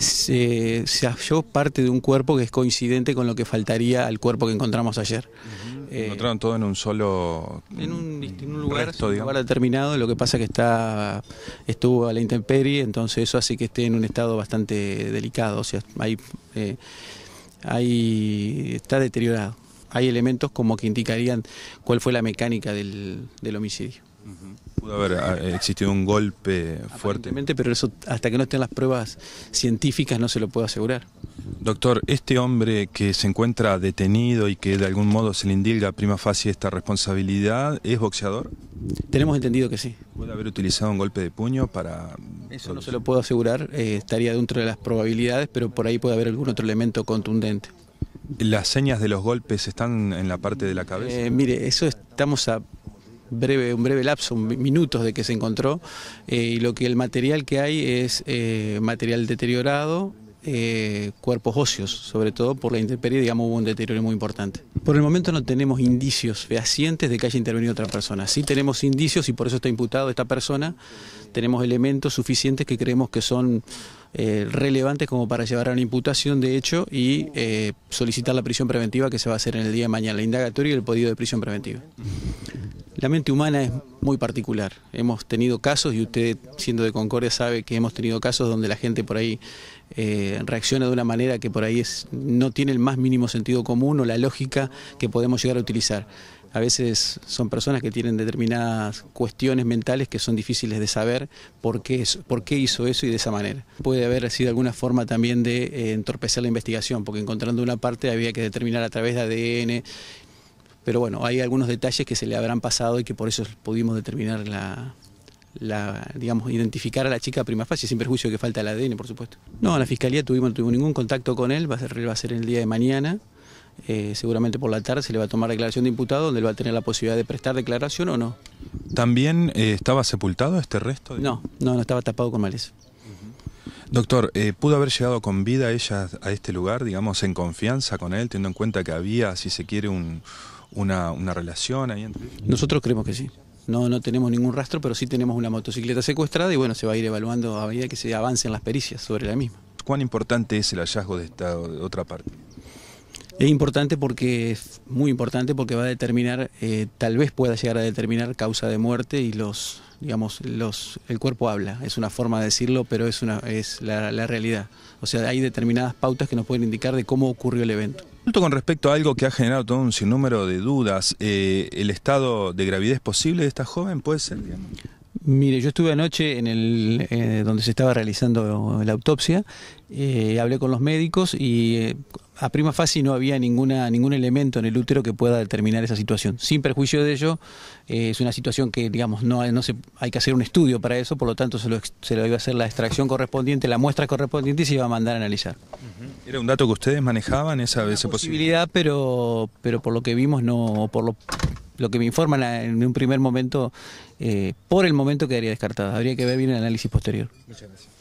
se, se, halló parte de un cuerpo que es coincidente con lo que faltaría al cuerpo que encontramos ayer. Lo eh, encontraron todo en un solo en un, lugar, determinado, lo que pasa es que está estuvo a la intemperie, entonces eso hace que esté en un estado bastante delicado, o sea, hay, eh, hay está deteriorado. Hay elementos como que indicarían cuál fue la mecánica del homicidio. Pudo haber ah, eh, existido un golpe fuertemente, pero eso hasta que no estén las pruebas científicas no se lo puedo asegurar. Doctor, este hombre que se encuentra detenido y que de algún modo se le indilga prima facie esta responsabilidad, ¿es boxeador? Tenemos entendido que sí. ¿Puede haber utilizado un golpe de puño para...? Eso no se lo puedo asegurar, eh, estaría dentro de las probabilidades, pero por ahí puede haber algún otro elemento contundente. ¿Las señas de los golpes están en la parte de la cabeza? Eh, mire, eso estamos a breve, un breve lapso, minutos de que se encontró, eh, y lo que el material que hay es eh, material deteriorado, eh, cuerpos óseos, sobre todo por la intemperie, digamos, hubo un deterioro muy importante. Por el momento no tenemos indicios fehacientes de que haya intervenido otra persona. Sí tenemos indicios y por eso está imputado esta persona. Tenemos elementos suficientes que creemos que son relevantes como para llevar a una imputación de hecho y solicitar la prisión preventiva que se va a hacer en el día de mañana, la indagatoria y el pedido de prisión preventiva. La mente humana es muy particular. Hemos tenido casos, y usted siendo de Concordia sabe que hemos tenido casos donde la gente por ahí eh, reacciona de una manera que por ahí es, no tiene el más mínimo sentido común o la lógica que podemos llegar a utilizar. A veces son personas que tienen determinadas cuestiones mentales que son difíciles de saber por qué, hizo eso y de esa manera. Puede haber sido alguna forma también de eh, entorpecer la investigación, porque encontrando una parte había que determinar a través de ADN pero bueno, hay algunos detalles que se le habrán pasado y que por eso pudimos determinar la, digamos, identificar a la chica prima facie, sin perjuicio de que falta el ADN, por supuesto. No, la fiscalía tuvimos, no tuvimos ningún contacto con él, va a ser, va a ser el día de mañana. Eh, seguramente por la tarde se le va a tomar declaración de imputado, donde él va a tener la posibilidad de prestar declaración o no. ¿También eh, estaba sepultado este resto? No, no, no estaba tapado con maleza. Doctor, eh, ¿pudo haber llegado con vida ella a este lugar, digamos, en confianza con él, teniendo en cuenta que había, si se quiere, un, una, relación ahí entre Nosotros creemos que sí. No, no tenemos ningún rastro, pero sí tenemos una motocicleta secuestrada y bueno, se va a ir evaluando a medida que se avancen las pericias sobre la misma. ¿Cuán importante es el hallazgo de esta otra parte? Es importante porque es muy importante porque va a determinar, eh, tal vez pueda llegar a determinar causa de muerte y los, digamos, los, el cuerpo habla. Es una forma de decirlo, pero es una, es la realidad. O sea, hay determinadas pautas que nos pueden indicar de cómo ocurrió el evento con respecto a algo que ha generado todo un sinnúmero de dudas, eh, ¿el estado de gravidez posible de esta joven puede ser? Mire, yo estuve anoche en el eh, donde se estaba realizando la autopsia, eh, hablé con los médicos y eh, a prima fase no había ninguna, ningún elemento en el útero que pueda determinar esa situación. Sin perjuicio de ello, es una situación que, digamos, no, no se, hay que hacer un estudio para eso, por lo tanto se lo, se lo iba a hacer la extracción correspondiente, la muestra correspondiente y se iba a mandar a analizar. ¿Era un dato que ustedes manejaban esa, esa posibilidad? posibilidad, pero, pero por lo que vimos, no, por lo lo que me informan en un primer momento, eh, por el momento quedaría descartado. Habría que ver bien el análisis posterior. Muchas gracias.